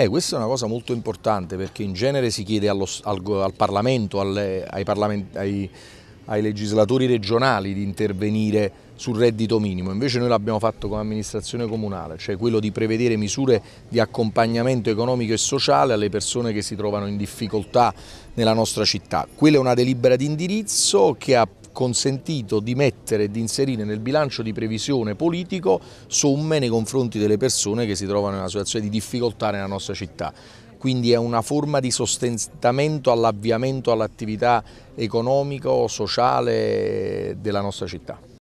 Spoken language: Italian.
Eh, questa è una cosa molto importante perché in genere si chiede allo, al, al, Parlamento, alle, ai, parlament, ai, ai legislatori regionali di intervenire sul reddito minimo, invece noi l'abbiamo fatto come amministrazione comunale, cioè quello di prevedere misure di accompagnamento economico e sociale alle persone che si trovano in difficoltà nella nostra città. Quella è una delibera di indirizzo che ha consentito di mettere e di inserire nel bilancio di previsione politico somme nei confronti delle persone che si trovano in una situazione di difficoltà nella nostra città quindi è una forma di sostentamento all'avviamento all'attività economico-sociale della nostra città.